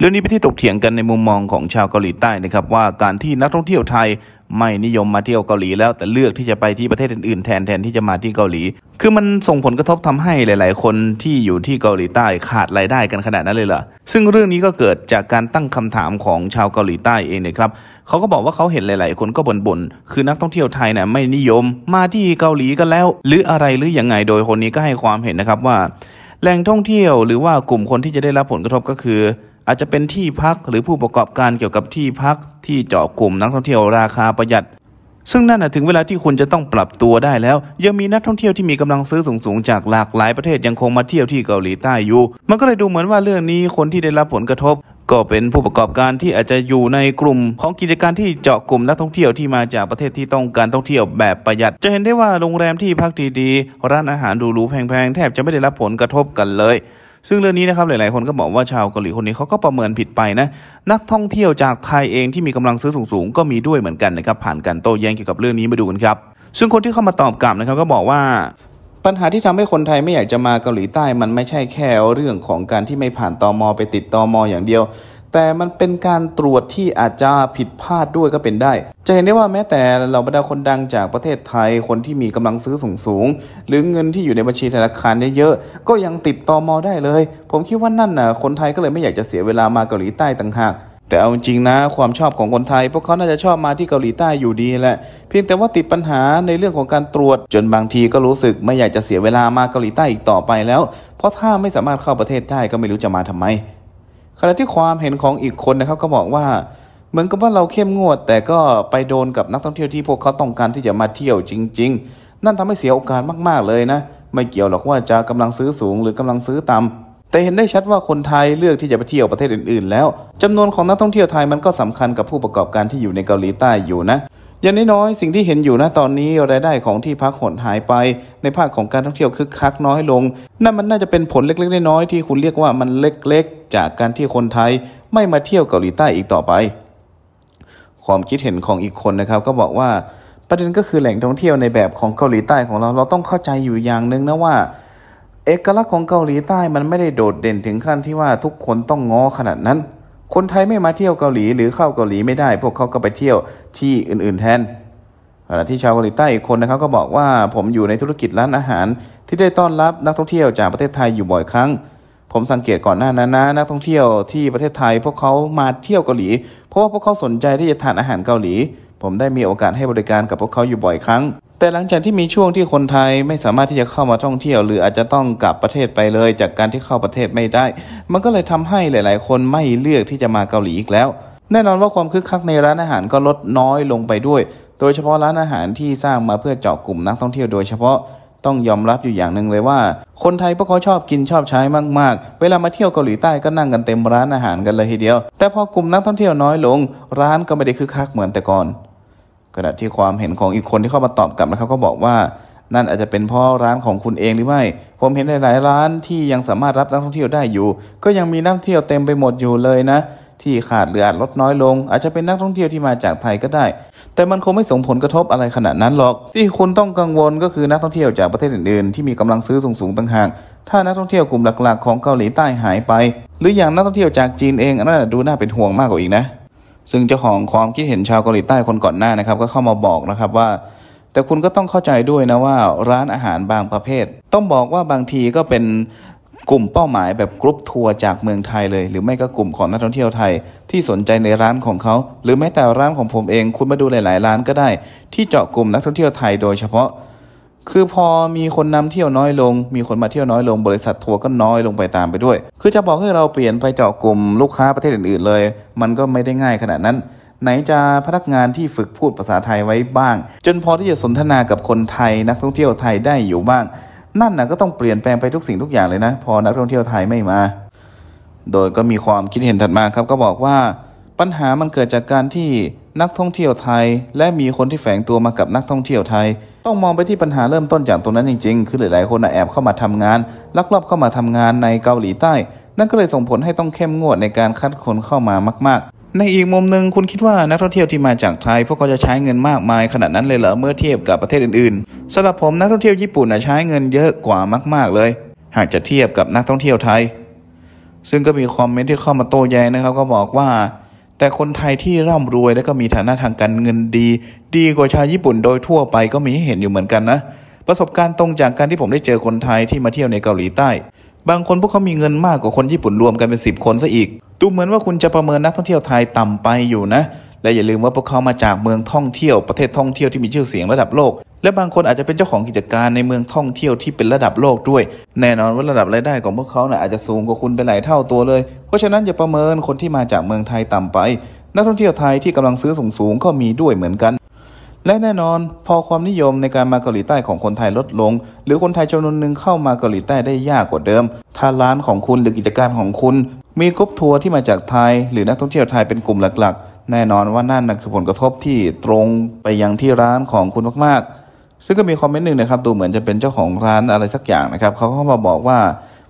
เรื่องนี้เป็นที่ตกเถียงกันในมุมมองของชาวเกาหลีใต้นะครับ ว่าการที่นักท่องเที่ยวไทย ไม่นิยมมาเที่ยวเกาหลีแล้ว แต่เลือกที่จะไปที่ประเทศอื่นๆแทนแทนที่จะมาที่เกาหลี คือมันส่งผลกระทบทำให้หลาย ๆ คนที่อยู่ที่เกาหลีใต้ขาดรายได้กันขนาดนั้นเลยเหรอ ซึ่งเรื่องนี้ก็เกิดจากการตั้งคำถามของชาวเกาหลีใต้เองนะครับ เขาก็บอกว่าเขาเห็นหลายๆคนก็บ่นๆคือนักท่องเที่ยวไทยเนี่ยไม่นิยมมาที่เกาหลีกันแล้ว หรืออะไรหรือยังไง โดยคนนี้ก็ให้ความเห็นนะครับว่าแหล่งท่องเที่ยวหรือว่ากลุ่มคนที่จะได้รับผลกระทบก็คืออาจจะเป็นที่พักหรือผู้ประกอบการเกี่ยวกับที่พักที่เจาะกลุ่มนักท่องเที่ยวราคาประหยัด ซึ่งนั่นถึงเวลาที่คุณจะต้องปรับตัวได้แล้ว ยังมีนักท่องเที่ยวที่มีกำลังซื้อสูงงจากหลากหลายประเทศยังคงมาเที่ยวที่เกาหลีใต้อยู่ มันก็เลยดูเหมือนว่าเรื่องนี้คนที่ได้รับผลกระทบ ก็เป็นผู้ประกอบการที่อาจจะอยู่ในกลุ่ม ของกิจการที่เจาะกลุ่มนักท่องเที่ยวที่มาจากประเทศที่ต้องการท่องเที่ยวแบบประหยัด จะเห็นได้ว่าโรงแรมที่พักดีๆ ร้านอาหารดูหรูแพงๆ แทบจะไม่ได้รับผลกระทบกันเลยซึ่งเรื่องนี้นะครับหลาย ๆ คนก็บอกว่าชาวเกาหลีคนนี้เขาก็ประเมินผิดไปนะ นักท่องเที่ยวจากไทยเองที่มีกำลังซื้อสูง ๆ ก็มีด้วยเหมือนกันนะครับผ่านการโต้แย้งเกี่ยวกับเรื่องนี้มาดูกันครับ ซึ่งคนที่เข้ามาตอบกลับนะครับก็บอกว่า ปัญหาที่ทำให้คนไทยไม่อยากจะมาเกาหลีใต้มันไม่ใช่แค่เรื่องของการที่ไม่ผ่านตอมอไปติดตอมออย่างเดียวแต่มันเป็นการตรวจที่อาจจะผิดพลาดด้วยก็เป็นได้ จะเห็นได้ว่าแม้แต่เหล่าบรรดาคนดังจากประเทศไทยคนที่มีกำลังซื้อสูงสูงหรือเงินที่อยู่ในบัญชีธนาคารเยอะๆก็ยังติดต่อมอได้เลย ผมคิดว่านั่นน่ะคนไทยก็เลยไม่อยากจะเสียเวลามาเกาหลีใต้ต่างหากแต่เอาจริงนะความชอบของคนไทยพวกเขาน่าจะชอบมาที่เกาหลีใต้อยู่ดีแหละ เพียงแต่ว่าติดปัญหาในเรื่องของการตรวจจนบางทีก็รู้สึกไม่อยากจะเสียเวลามาเกาหลีใต้อีกต่อไปแล้ว เพราะถ้าไม่สามารถเข้าประเทศได้ก็ไม่รู้จะมาทำไมขณะที่ความเห็นของอีกคนนะครับก็บอกว่าเหมือนกับว่าเราเข้มงวดแต่ก็ไปโดนกับนักท่องเที่ยวที่พวกเขาต้องการที่จะมาเที่ยวจริงๆ นั่นทำให้เสียโอกาสมากๆเลยนะ ไม่เกี่ยวหรอกว่าจะกำลังซื้อสูงหรือกำลังซื้อต่ำแต่เห็นได้ชัดว่าคนไทยเลือกที่จะไปเที่ยวประเทศอื่นๆ แล้ว จำนวนของนักท่องเที่ยวไทยมันก็สำคัญกับผู้ประกอบการที่อยู่ในเกาหลีใต้อยู่นะอย่างน้อยๆสิ่งที่เห็นอยู่ณตอนนี้รายได้ของที่พักหดหายไป ในภาคของการท่องเที่ยวคึกคักน้อยลงนั่นมันน่าจะเป็นผลเล็กๆน้อยๆที่คุณเรียกว่ามันเล็กๆ จากการที่คนไทย ไม่มาเที่ยวเกาหลีใต้อีกต่อไป ความคิดเห็นของอีกคนนะครับก็บอกว่าประเด็นก็คือแหล่งท่องเที่ยวในแบบของเกาหลีใต้ของเราเราต้องเข้าใจอยู่อย่างหนึ่งนะว่า เอกลักษณ์ของเกาหลีใต้มันไม่ได้โดดเด่นถึงขั้นที่ว่าทุกคนต้องง้อขนาดนั้นคนไทยไม่มาเที่ยวเกาหลีหรือเข้าเกาหลีไม่ได้ พวกเขาก็ไปเที่ยวที่อื่นๆ แทนขณะที่ชาวเกาหลีใต้อีกคนนะครับก็บอกว่าผมอยู่ในธุรกิจร้านอาหารที่ได้ต้อนรับนักท่องเที่ยวจากประเทศไทยอยู่บ่อยครั้ง ผมสังเกตก่อนหน้านั้นนะนักท่องเที่ยวที่ประเทศไทย พวกเขามาเที่ยวเกาหลีเพราะว่าพวกเขาสนใจที่จะทานอาหารเกาหลี ผมได้มีโอกาสให้บริการกับพวกเขาอยู่บ่อยครั้งแต่หลังจากที่มีช่วงที่คนไทยไม่สามารถที่จะเข้ามาท่องเที่ยวหรืออาจจะต้องกลับประเทศไปเลย จากการที่เข้าประเทศไม่ได้ มันก็เลยทำให้หลาย ๆ คนไม่เลือกที่จะมาเกาหลีอีกแล้ว แน่นอนว่าความคึกคักในร้านอาหารก็ลดน้อยลงไปด้วย โดยเฉพาะร้านอาหารที่สร้างมาเพื่อเจาะกลุ่มนักท่องเที่ยวโดยเฉพาะต้องยอมรับอยู่อย่างหนึ่งเลยว่า คนไทยพวกเขาชอบกินชอบใช้มาก ๆ เวลามาเที่ยวเกาหลีใต้ก็นั่งกันเต็มร้านอาหารกันเลยทีเดียว แต่พอกลุ่มนักท่องเที่ยวน้อยลง ร้านก็ไม่ได้คึกคักเหมือนแต่ก่อนขณะที่ความเห็นของอีกคนที่เข้ามาตอบกลับนะครับก็บอกว่า นั่นอาจจะเป็นเพราะร้านของคุณเองหรือไม่ ผมเห็นหลายร้านที่ยังสามารถรับนักท่องเที่ยวได้อยู่ ก็ยังมีนักท่องเที่ยวเต็มไปหมดอยู่เลยนะ ที่ขาดหรืออาจลดน้อยลง อาจจะเป็นนักท่องเที่ยวที่มาจากไทยก็ได้ แต่มันคงไม่ส่งผลกระทบอะไรขนาดนั้นหรอก ที่คุณต้องกังวลก็คือนักท่องเที่ยวจากประเทศอื่นๆที่มีกำลังซื้อสูงๆต่างหากถ้านักท่องเที่ยวกลุ่มหลักๆของเกาหลีใต้หายไป หรืออย่างนักท่องเที่ยวจากจีนเองอันนั้นดูน่าเป็นห่วงมากกว่าอีกนะซึ่งเจ้าของความคิดเห็นชาวเกาหลีใต้คนก่อนหน้านะครับก็เข้ามาบอกนะครับว่า แต่คุณก็ต้องเข้าใจด้วยนะว่าร้านอาหารบางประเภท ต้องบอกว่าบางทีก็เป็นกลุ่มเป้าหมายแบบกรุ๊ปทัวร์จากเมืองไทยเลย หรือไม่ก็กลุ่มของนักท่องเที่ยวไทยที่สนใจในร้านของเขาหรือแม้แต่ร้านของผมเอง คุณมาดูหลาย ๆ ร้านก็ได้ ที่เจาะกลุ่มนักท่องเที่ยวไทยโดยเฉพาะคือพอมีคนนำเที่ยวน้อยลง มีคนมาเที่ยวน้อยลง บริษัททัวร์ก็น้อยลงไปตามไปด้วย คือจะบอกให้เราเปลี่ยนไปเจาะกลุ่มลูกค้าประเทศอื่นๆเลย มันก็ไม่ได้ง่ายขนาดนั้น ไหนจะพนักงานที่ฝึกพูดภาษาไทยไว้บ้าง จนพอที่จะสนทนากับคนไทยนักท่องเที่ยวไทยได้อยู่บ้าง นั่นนะก็ต้องเปลี่ยนแปลงไปทุกสิ่งทุกอย่างเลยนะ พอนักท่องเที่ยวไทยไม่มา โดยก็มีความคิดเห็นถัดมาครับ ก็บอกว่าปัญหามันเกิดจากการที่นักท่องเที่ยวไทย และมีคนที่แฝงตัวมากับนักท่องเที่ยวไทย ต้องมองไปที่ปัญหาเริ่มต้นจากตรงนั้นจริงๆ คือหลายๆคนแอบเข้ามาทำงาน ลักลอบเข้ามาทำงานในเกาหลีใต้ นั่นก็เลยส่งผลให้ต้องเข้มงวดในการคัดคนเข้ามามากๆ ในอีกมุมหนึ่งคุณคิดว่านักท่องเที่ยวที่มาจากไทย พวกเขาจะใช้เงินมากมายขนาดนั้นเลยเหรอเมื่อเทียบกับประเทศอื่นๆสำหรับผมนักท่องเที่ยวญี่ปุ่นใช้เงินเยอะกว่ามากๆเลย หากจะเทียบกับนักท่องเที่ยวไทย ซึ่งก็มีคอมเมนต์ที่เข้ามาโต้แย้งนะครับก็บอกว่าแต่คนไทยที่ร่ำรวยและก็มีฐานะทางการเงินดี ดีกว่าชาวญี่ปุ่นโดยทั่วไปก็มีให้เห็นอยู่เหมือนกันนะประสบการณ์ตรงจากการที่ผมได้เจอคนไทยที่มาเที่ยวในเกาหลีใต้ บางคนพวกเขามีเงินมากกว่าคนญี่ปุ่นรวมกันเป็น 10 คนซะอีก ดูเหมือนว่าคุณจะประเมินนักท่องเที่ยวไทยต่ำไปอยู่นะและอย่าลืมว่าพวกเขามาจากเมืองท่องเที่ยวประเทศท่องเที่ยวที่มีชื่อเสียงระดับโลก และบางคนอาจจะเป็นเจ้าของกิจการในเมืองท่องเที่ยวที่เป็นระดับโลกด้วย แน่นอนว่าระดับรายได้ของพวกเขานะ่ะอาจจะสูงกว่าคุณไปหลายเท่าตัวเลย เพราะฉะนั้นอย่าประเมินคนที่มาจากเมืองไทยต่ำไป นักท่องเที่ยวไทยที่กำลังซื้อสูงๆ ก็มีด้วยเหมือนกัน และแน่นอน พอความนิยมในการมาเกาหลีใต้ของคนไทยลดลง หรือคนไทยจำนวนหนึ่งเข้ามาเกาหลีใต้ได้ยากกว่าเดิมถ้าร้านของคุณหรือกิจการของคุณ มีกรุ๊ปทัวร์ที่มาจากไทยหรือนักท่องเที่ยวไทยเป็นกลุ่มหลักๆแน่นอนว่านั่นนะคือผลกระทบที่ตรงไปยังที่ร้านของคุณมากๆ ซึ่งก็มีคอมเมนต์หนึ่งนะครับดูเหมือนจะเป็นเจ้าของร้านอะไรสักอย่างนะครับเขาเข้ามาบอกว่า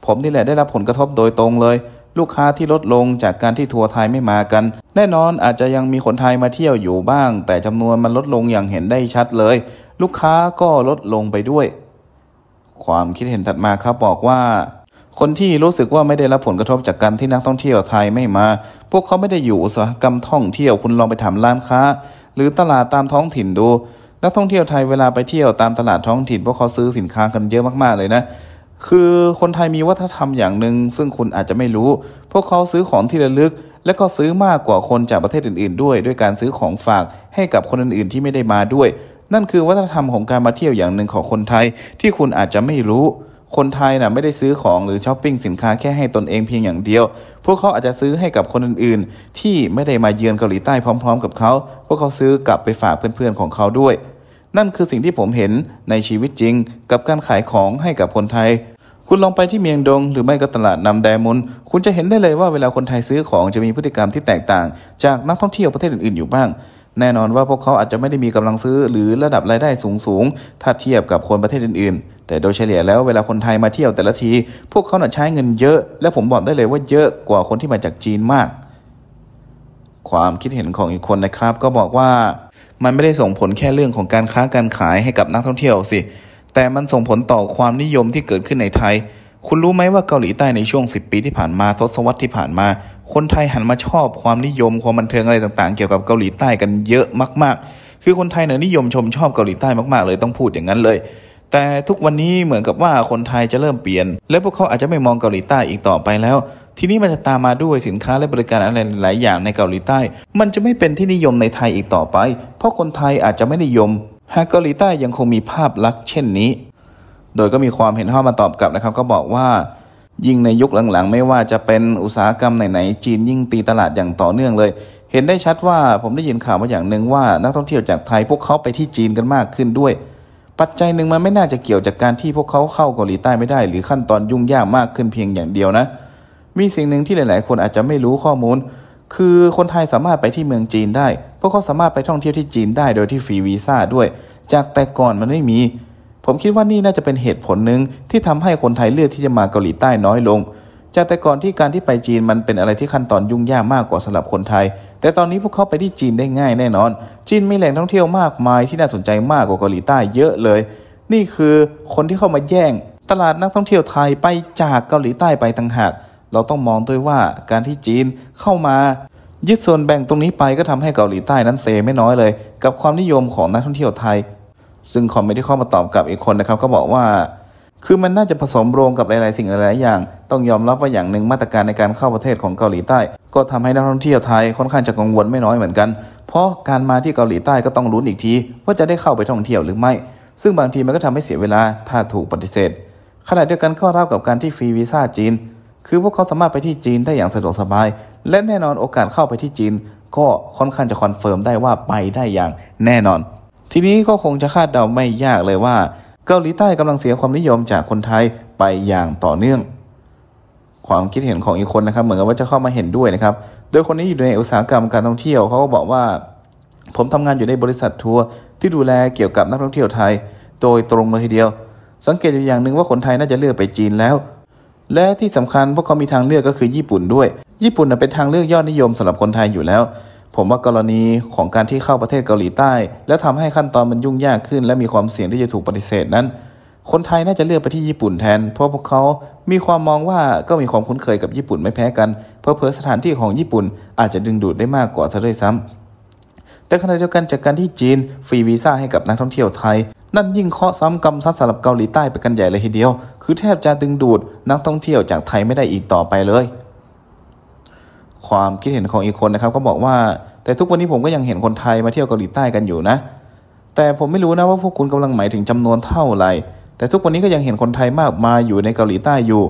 ผมนี่แหละได้รับผลกระทบโดยตรงเลย ลูกค้าที่ลดลงจากการที่ทัวร์ไทยไม่มากัน แน่นอนอาจจะยังมีคนไทยมาเที่ยวอยู่บ้าง แต่จำนวนมันลดลงอย่างเห็นได้ชัดเลย ลูกค้าก็ลดลงไปด้วย ความคิดเห็นถัดมาครับบอกว่าคนที่รู้สึกว่าไม่ได้รับผลกระทบจากการที่นักท่องเที่ยวไทยไม่มา พวกเขาไม่ได้อยู่อุตสาหกรรมท่องเที่ยวคุณลองไปถามร้านค้าหรือตลาดตามท้องถิ่นดูนักท่องเที่ยวไทยเวลาไปเที่ยวตามตลาดท้องถิ่นพวกเขาซื้อสินค้ากันเยอะมากๆเลยนะคือคนไทยมีวัฒนธรรมอย่างหนึ่งซึ่งคุณอาจจะไม่รู้ พวกเขาซื้อของที่ระลึกและก็ซื้อมากกว่าคนจากประเทศอื่นๆ ด้วยด้วยการซื้อของฝากให้กับคนอื่นๆที่ไม่ได้มาด้วย นั่นคือวัฒนธรรมของการมาเที่ยวอย่างหนึ่งของคนไทยที่คุณอาจจะไม่รู้คนไทยนะ่ะไม่ได้ซื้อของหรือช้อปปิ้งสินค้าแค่ให้ตนเองเพียงอย่างเดียว พวกเขาอาจจะซื้อให้กับคนอื่นๆ ที่ไม่ได้มาเยือนเกาหลีใต้พร้อมๆกับเขา พวกเขาซื้อกลับไปฝากเพื่อนๆของเขาด้วย นั่นคือสิ่งที่ผมเห็นในชีวิตจริง กับการขายของให้กับคนไทย คุณลองไปที่เมียงดง หรือไม่ก็ตลาดนำแดมุนคุณจะเห็นได้เลยว่าเวลาคนไทยซื้อของจะมีพฤติกรรมที่แตกต่างจากนักท่องเที่ยวประเทศอื่นๆอยู่บ้างแน่นอนว่าพวกเขาอาจจะไม่ได้มีกำลังซื้อหรือระดับรายได้สูงสูงถ้าเทียบกับคนประเทศอื่นๆ แต่โดยเฉลี่ยแล้วเวลาคนไทยมาเที่ยวแต่ละที พวกเขาน่ะใช้เงินเยอะและผมบอกได้เลยว่าเยอะกว่าคนที่มาจากจีนมาก ความคิดเห็นของอีกคนนะครับก็บอกว่ามันไม่ได้ส่งผลแค่เรื่องของการค้าการขายให้กับนักท่องเที่ยวสิแต่มันส่งผลต่อความนิยมที่เกิดขึ้นในไทยคุณรู้ไหมว่าเกาหลีใต้ในช่วง 10 ปีที่ผ่านมาทศวรรษที่ผ่านมา คนไทยหันมาชอบความนิยม ความบันเทิงอะไรต่างๆเกี่ยวกับเกาหลีใต้กันเยอะมาก ๆ คือคนไทยเนี่ยนิยมชมชอบเกาหลีใต้มากๆ เลยต้องพูดอย่างนั้นเลย แต่ทุกวันนี้เหมือนกับว่าคนไทยจะเริ่มเปลี่ยน และพวกเขาอาจจะไม่มองเกาหลีใต้อีกต่อไปแล้ว ทีนี้มันจะตามมาด้วยสินค้าและบริการอะไรหลายอย่างในเกาหลีใต้ มันจะไม่เป็นที่นิยมในไทยอีกต่อไป เพราะคนไทยอาจจะไม่นิยมหากเกาหลีใต้ยังคงมีภาพลักษณ์เช่นนี้โดยก็มีความเห็นห้อมาตอบกลับนะครับ ก็บอกว่า ยิ่งในยุคหลังๆ ไม่ว่าจะเป็นอุตสาหกรรมไหนๆ จีนยิ่งตีตลาดอย่างต่อเนื่องเลย เห็นได้ชัดว่าผมได้ยินข่าวมาอย่างหนึ่งว่านักท่องเที่ยวจากไทยพวกเขาไปที่จีนกันมากขึ้นด้วย ปัจจัยหนึ่งมันไม่น่าจะเกี่ยวจากการที่พวกเขาเข้าเกาหลีใต้ไม่ได้ หรือขั้นตอนยุ่งยากมากขึ้นเพียงอย่างเดียวนะ มีสิ่งหนึ่งที่หลาย ๆ คนอาจจะไม่รู้ข้อมูล คือคนไทยสามารถไปที่เมืองจีนได้ พวกเขาสามารถไปท่องเที่ยวที่จีนได้โดยที่ฟรีวีซ่าด้วย จากแต่ก่อนมันไม่มีผมคิดว่านี่น่าจะเป็นเหตุผลหนึ่งที่ทำให้คนไทยเลือกที่จะมาเกาหลีใต้น้อยลง จากแต่ก่อนที่การที่ไปจีนมันเป็นอะไรที่ขั้นตอนยุ่งยากมากกว่าสำหรับคนไทย แต่ตอนนี้พวกเขาไปที่จีนได้ง่ายแน่นอน จีนมีแหล่งท่องเที่ยวมากมายที่น่าสนใจมากกว่าเกาหลีใต้เยอะเลย นี่คือคนที่เข้ามาแย่ง ตลาดนักท่องเที่ยวไทยไปจากเกาหลีใต้ไปต่างหาก เราต้องมองด้วยว่าการที่จีนเข้ามา ยึดส่วนแบ่งตรงนี้ไปก็ทำให้เกาหลีใต้นั้นเซไม่น้อยเลย กับความนิยมของนักท่องเที่ยวไทยซึ่งคอมเมนต์ที่เข้ามาตอบกับอีกคนนะครับก็บอกว่า คือมันน่าจะผสมรวมกับหลายๆสิ่งหลายๆอย่างต้องยอมรับว่าอย่างหนึ่งมาตรการในการเข้าประเทศของเกาหลีใต้ ก็ทำให้นักท่องเที่ยวไทยค่อนข้างจะกังวลไม่น้อยเหมือนกัน เพราะการมาที่เกาหลีใต้ก็ต้องลุ้นอีกทีว่าจะได้เข้าไปท่องเที่ยวหรือไม่ ซึ่งบางทีมันก็ทำให้เสียเวลาถ้าถูกปฏิเสธ ขณะเดียวกันก็เท่ากับการที่ฟรีวีซ่าจีน คือพวกเขาสามารถไปที่จีนได้อย่างสะดวกสบาย และแน่นอนโอกาสเข้าไปที่จีน ก็ค่อนข้างจะคอนเฟิร์มได้ว่าไปได้อย่างแน่นอนทีนี้ก็คงจะคาดเดาไม่ยากเลยว่า เกาหลีใต้กำลังเสียความนิยมจากคนไทยไปอย่างต่อเนื่อง ความคิดเห็นของอีกคนนะครับ เหมือนกับว่าจะเข้ามาเห็นด้วยนะครับโดยคนนี้อยู่ในอุตสาหกรรมการท่องเที่ยวเขาก็บอกว่า ผมทำงานอยู่ในบริษัททัวร์ที่ดูแลเกี่ยวกับนักท่องเที่ยวไทยโดยตรงเลยทีเดียว สังเกตอย่อย่างหนึ่งว่าคนไทยน่าจะเลือกไปจีนแล้ว และที่สำคัญพวกเขามีทางเลือกก็คือญี่ปุ่นด้วย ญี่ปุ่นเป็นทางเลือกยอดนิยมสำหรับคนไทยอยู่แล้วผมว่ากรณีของการที่เข้าประเทศเกาหลีใต้ และทำให้ขั้นตอนมันยุ่งยากขึ้น และมีความเสี่ยงที่จะถูกปฏิเสธนั้น คนไทยน่าจะเลือกไปที่ญี่ปุ่นแทนเพราะพวกเขามีความมองว่าก็มีความคุ้นเคยกับญี่ปุ่นไม่แพ้กันเพราะเพอสถานที่ของญี่ปุ่นอาจจะดึงดูดได้มากกว่าซะด้วยซ้ำ แต่ขณะเดียวกันจากการที่จีนฟรีวีซ่าให้กับนักท่องเที่ยวไทยนั่นยิ่งเคาะซ้ำกำซัดสำหรับเกาหลีใต้ไปกันใหญ่เลยทีเดียว คือแทบจะดึงดูดนักท่องเที่ยวจากไทยไม่ได้อีกต่อไปเลยความคิดเห็นของอีกคนนะครับก็บอกว่า แต่ทุกวันนี้ผมก็ยังเห็นคนไทยมาเที่ยวเกาหลีใต้กันอยู่นะ แต่ผมไม่รู้นะว่าพวกคุณกำลังหมายถึงจำนวนเท่าไรแต่ทุกวันนี้ก็ยังเห็นคนไทยมากมายอยู่ในเกาหลีใต้อยู่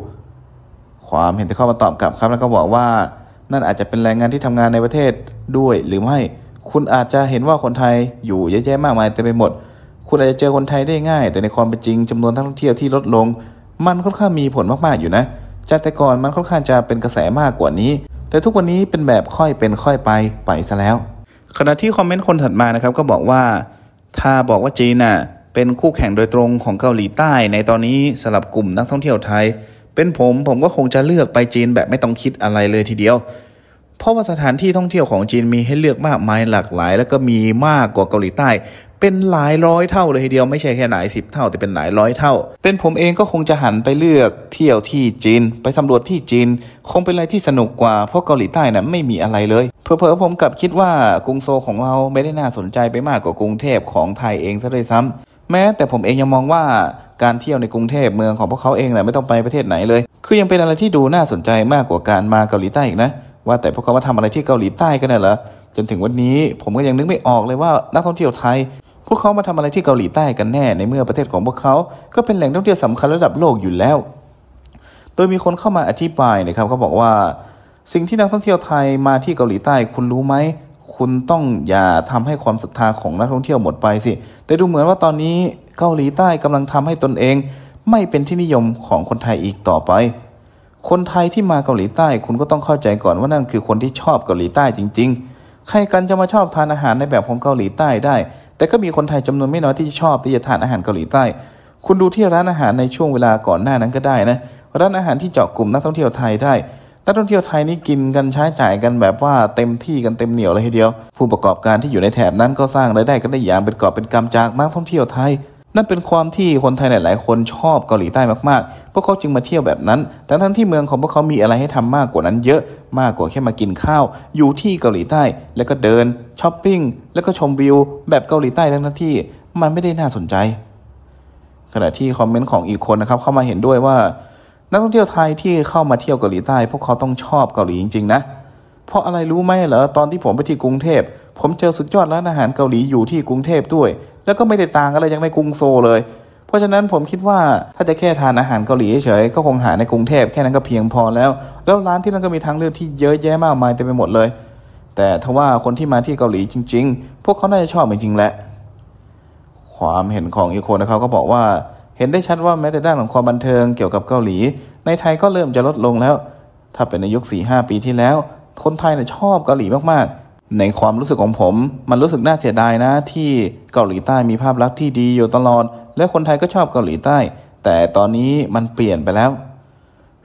ความเห็นที่เข้ามาตอบกลับครับ แล้วก็บอกว่านั่นอาจจะเป็นแรงงานที่ทำงานในประเทศด้วย หรือไม่คุณอาจจะเห็นว่าคนไทยอยู่เยอะแยะมากมายเต็มไปหมด คุณอาจจะเจอคนไทยได้ง่าย แต่ในความเป็นจริงจำนวนท่องเที่ยวที่ลดลง มันค่อนข้างมีผลมากๆอยู่นะจากแต่ก่อนมันค่อนข้างจะเป็นกระแสมากกว่านี้แต่ทุกวันนี้เป็นแบบค่อยเป็นค่อยไปไปซะแล้ว ขณะที่คอมเมนต์คนถัดมานะครับก็บอกว่า ถ้าบอกว่าจีนน่ะเป็นคู่แข่งโดยตรงของเกาหลีใต้ ในตอนนี้สำหรับกลุ่มนักท่องเที่ยวไทย เป็นผมผมก็คงจะเลือกไปจีนแบบไม่ต้องคิดอะไรเลยทีเดียว เพราะว่าสถานที่ท่องเที่ยวของจีนมีให้เลือกมากมายหลากหลาย แล้วก็มีมากกว่าเกาหลีใต้เป็นหลายร้อยเท่าเลยทีเดียวไม่ใช่แค่หลายสิบเท่าแต่เป็นหลายร้อยเท่า เป็นผมเองก็คงจะหันไปเลือกเที่ยวที่จีนไปสำรวจที่จีนคงเป็นอะไรที่สนุกกว่าเพราะเกาหลีใต้นะ่ะไม่มีอะไรเลยเพอเพผมกลับคิดว่ากรุงโซของเราไม่ได้น่าสนใจไปมากกว่ากรุงเทพของไทยเองซะเลยซ้ำแม้แต่ผมเองยังมองว่าการเที่ยวในกรุงเทพเมืองของพวกเขาเองแหละไม่ต้องไปประเทศไหนเลย คือยังเป็นอะไรที่ดูน่าสนใจมากกว่าการมาเกาหลีใต้อีกนะ ว่าแต่พวกเขามาทำอะไรที่เกาหลีใต้กันเหรอจนถึงวันนี้ผมก็ยังนึกไม่ออกเลยว่านักท่องเที่ยวไทยพวกเขามาทำอะไรที่เกาหลีใต้กันแน่ในเมื่อประเทศของพวกเขา ก็เป็นแหล่งท่องเที่ยวสำคัญระดับโลกอยู่แล้ว โดยมีคนเข้ามาอธิบายนะครับเขาบอกว่าสิ่งที่นักท่องเที่ยวไทยมาที่เกาหลีใต้คุณรู้ไหม คุณต้องอย่าทำให้ความศรัทธาของนักท่องเที่ยวหมดไปสิแต่ดูเหมือนว่าตอนนี้เกาหลีใต้กำลังทำให้ตนเอง ไม่เป็นที่นิยมของคนไทยอีกต่อไป คนไทยที่มาเกาหลีใต้คุณก็ต้องเข้าใจก่อนว่านั่นคือคนที่ชอบเกาหลีใต้จริง ๆ ใครกันจะมาชอบทานอาหารในแบบของเกาหลีใต้ได้แต่ก็มีคนไทยจำนวนไม่น้อยที่ชอบที่จะทานอาหารเกาหลีใต้ คุณดูที่ร้านอาหารในช่วงเวลาก่อนหน้านั้นก็ได้นะ ร้านอาหารที่เจาะกลุ่มนักท่องเที่ยวไทยได้นักท่องเที่ยวไทยนี่กินกันใช้จ่ายกันแบบว่าเต็มที่กันเต็มเหนียวเลยทีเดียว ผู้ประกอบการที่อยู่ในแถบนั้นก็สร้างรายได้กันได้อย่างเป็นกอบเป็นกำจากนักท่องเที่ยวไทยนั่นเป็นความที่คนไทยหลาย ๆ คนชอบเกาหลีใต้มากๆพวกเขาจึงมาเที่ยวแบบนั้น แต่ทั้งที่เมืองของพวกเขา มีอะไรให้ทำมากกว่านั้นเยอะ มากกว่าแค่มากินข้าว อยู่ที่เกาหลีใต้ แล้วก็เดินช้อปปิ้ง แล้วก็ชมวิว แบบเกาหลีใต้ทั้งที่ มันไม่ได้น่าสนใจ ขณะที่คอมเมนต์ของอีกคนนะครับเข้ามาเห็นด้วยว่า นักท่องเที่ยวไทยที่เข้ามาเที่ยวเกาหลีใต้ พวกเขาต้องชอบเกาหลีจริง ๆ นะ เพราะอะไรรู้ไหมเหรอ ตอนที่ผมไปที่กรุงเทพ ผมเจอสุดยอดร้านอาหารเกาหลีอยู่ที่กรุงเทพด้วยแล้วก็ไม่ได้ต่างกันเลย ยังไม่กรุงโซเลย เพราะฉะนั้นผมคิดว่าถ้าจะแค่ทานอาหารเกาหลีเฉยก็คงหาในกรุงเทพแค่นั้นก็เพียงพอแล้ว แล้วร้านที่นั่นก็มีทางเลือกที่เยอะแยะมากมายเต็มไปหมดเลย แต่ทว่าคนที่มาที่เกาหลีจริง ๆ พวกเขาน่าจะชอบจริงๆแหละความเห็นของอีโคนะครับก็บอกว่าเห็นได้ชัดว่าแม้แต่ด้านของความบันเทิงเกี่ยวกับเกาหลี ในไทยก็เริ่มจะลดลงแล้ว ถ้าเป็นในยุค4-5ปีที่แล้วคนไทยเนี่ยชอบเกาหลีมากๆในความรู้สึกของผมมันรู้สึกน่าเสียดายนะที่เกาหลีใต้มีภาพลักษณ์ที่ดีอยู่ตลอดและคนไทยก็ชอบเกาหลีใต้ แต่ตอนนี้มันเปลี่ยนไปแล้ว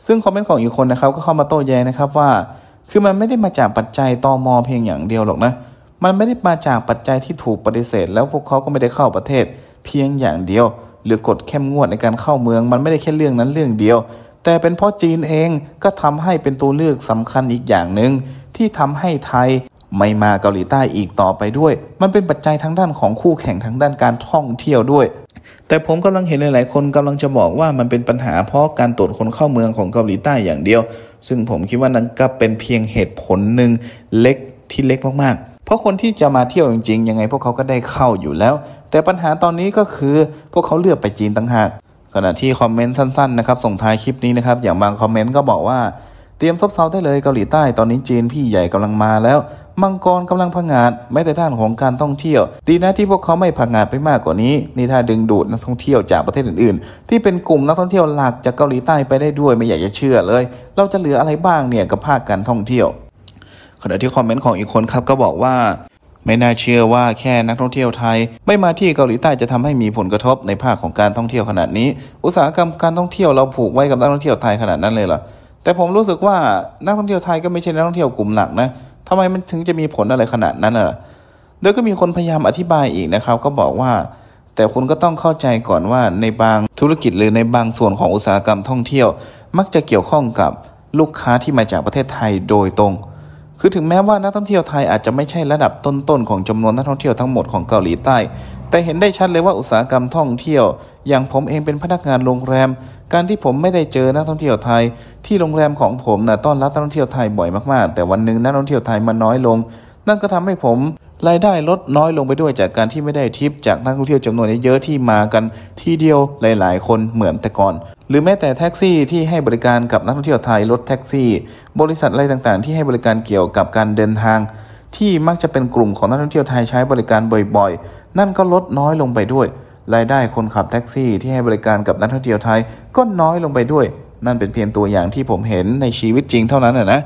ซึ่งคอมเมนต์ของอีกคนนะครับก็เข้ามาโต้แย้งนะครับว่า คือมันไม่ได้มาจากปัจจัยตอมอเพียงอย่างเดียวหรอกนะ มันไม่ได้มาจากปัจจัยที่ถูกปฏิเสธ แล้วพวกเขาก็ไม่ได้เข้าประเทศ เพียงอย่างเดียว หรือกดเข้มงวดในการเข้าเมือง มันไม่ได้แค่เรื่องนั้นเรื่องเดียว แต่เป็นเพราะจีนเองก็ทำให้เป็นตัวเลือกสำคัญอีกอย่างหนึ่งที่ทำให้ไทยไม่มาเกาหลีใต้อีกต่อไปด้วย มันเป็นปัจจัยทางด้านของคู่แข่งทางด้านการท่องเที่ยวด้วย แต่ผมกำลังเห็นหลาย ๆ คน กำลังจะบอกว่ามันเป็นปัญหาเพราะการตรวจคนเข้าเมืองของเกาหลีใต้อย่างเดียว ซึ่งผมคิดว่านั้นก็เป็นเพียงเหตุผลหนึ่งเล็กที่เล็กมาก ๆ เพราะคนที่จะมาเที่ยวจริง ๆ ยังไงพวกเขาก็ได้เข้าอยู่แล้ว แต่ปัญหาตอนนี้ก็คือ พวกเขาเลือกไปจีนต่างหากขณะที่คอมเมนต์สั้น ๆ นะครับส่งท้ายคลิปนี้นะครับ อย่างบางคอมเมนต์ก็บอกว่าเตรียมซบเซาได้เลยเกาหลีใต้ตอนนี้จีนพี่ใหญ่กำลังมาแล้วมังกรกำลังพังงาดไม่แต่ด้านของการท่องเที่ยวดีนะที่พวกเขาไม่พังงาดไปมากกว่านี้ นี่ถ้าดึงดูดนักท่องเที่ยวจากประเทศอื่นๆ ที่เป็นกลุ่มนักท่องเที่ยวหลักจากเกาหลีใต้ไปได้ด้วยไม่อยากจะเชื่อเลย เราจะเหลืออะไรบ้างเนี่ยกับภาคการท่องเที่ยว ขณะที่คอมเมนต์ของอีกคนครับก็บอกว่า ไม่น่าเชื่อว่าแค่นักท่องเที่ยวไทย ไม่มาที่เกาหลีใต้จะทำให้มีผลกระทบในภาคของการท่องเที่ยวขนาดนี้ อุตสาหกรรมการท่องเที่ยวเราผูกไว้กับนักท่องเที่ยวไทยขนาดนั้นเลยเหรอแต่ผมรู้สึกว่านักท่องเที่ยวไทยก็ไม่ใช่นักท่องเที่ยวกลุ่มหลักนะทำไมมันถึงจะมีผลอะไรขนาดนั้นเออโดยก็มีคนพยายามอธิบายอีกนะครับก็บอกว่า แต่คุณก็ต้องเข้าใจก่อนว่าในบางธุรกิจหรือในบางส่วนของอุตสาหกรรมท่องเที่ยว มักจะเกี่ยวข้องกับลูกค้าที่มาจากประเทศไทยโดยตรงคือถึงแม้ว่านักท่องเที่ยวไทยอาจจะไม่ใช่ระดับต้นๆของจำนวนนักท่องเที่ยวทั้งหมดของเกาหลีใต้ แต่เห็นได้ชัดเลยว่าอุตสาหกรรมท่องเที่ยว อย่างผมเองเป็นพนักงานโรงแรม การที่ผมไม่ได้เจอนักท่องเที่ยวไทยที่โรงแรมของผมนะ่ะต้อนรับนักท่องเที่ยวไทยบ่อยมากๆแต่วันหนึ่งนักท่องเที่ยวไทยมันน้อยลง นั่นก็ทำให้ผมรายได้ลดน้อยลงไปด้วยจากการที่ไม่ได้ทิปจากนักท่องเที่ยวจำนวนเยอะที่มากันทีเดียวหลาย ๆ คนเหมือนแต่ก่อน หรือแม้แต่แท็กซี่ที่ให้บริการกับนักท่องเที่ยวไทยรถแท็กซี่ บริษัทอะไรต่างๆ ที่ให้บริการเกี่ยวกับการเดินทาง ที่มักจะเป็นกลุ่มของนักท่องเที่ยวไทยใช้บริการบ่อยๆ นั่นก็ลดน้อยลงไปด้วย รายได้คนขับแท็กซี่ ที่ให้บริการกับนักท่องเที่ยวไทยก็น้อยลงไปด้วย นั่นเป็นเพียงตัวอย่างที่ผมเห็นในชีวิตจริงเท่านั้นนะ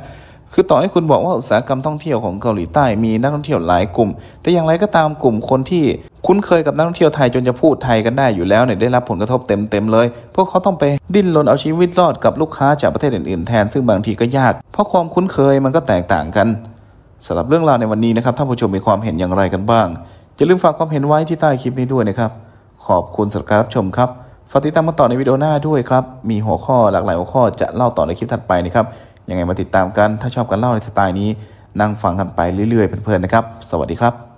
คือต่อให้คุณบอกว่าอุตสาหกรรมท่องเที่ยวของเกาหลีใต้มีนักท่องเที่ยวหลายกลุ่ม แต่อย่างไรก็ตามกลุ่มคนที่คุ้นเคยกับนักท่องเที่ยวไทยจนจะพูดไทยกันได้อยู่แล้วเนี่ยได้รับผลกระทบเต็มๆเลย พวกเขาต้องไปดิ้นรนเอาชีวิตรอดกับลูกค้าจากประเทศอื่นๆแทนซึ่งบางทีก็ยากเพราะความคุ้นเคยมันก็แตกต่างกันสำหรับเรื่องราวในวันนี้นะครับท่านผู้ชมมีความเห็นอย่างไรกันบ้างอย่าลืมฝากความเห็นไว้ที่ใต้คลิปนี้ด้วยนะครับขอบคุณสำหรับการรับชมครับฝากติดตามมาต่อในวิดีโอหน้าด้วยครับมีหัวข้อหลากหลายหัวข้อจะเล่าต่อในคลิปถัดไปนะครับยังไงมาติดตามกัน ถ้าชอบกันเล่าในสไตล์นี้ นั่งฟังกันไปเรื่อยๆ เพลินๆนะครับ สวัสดีครับ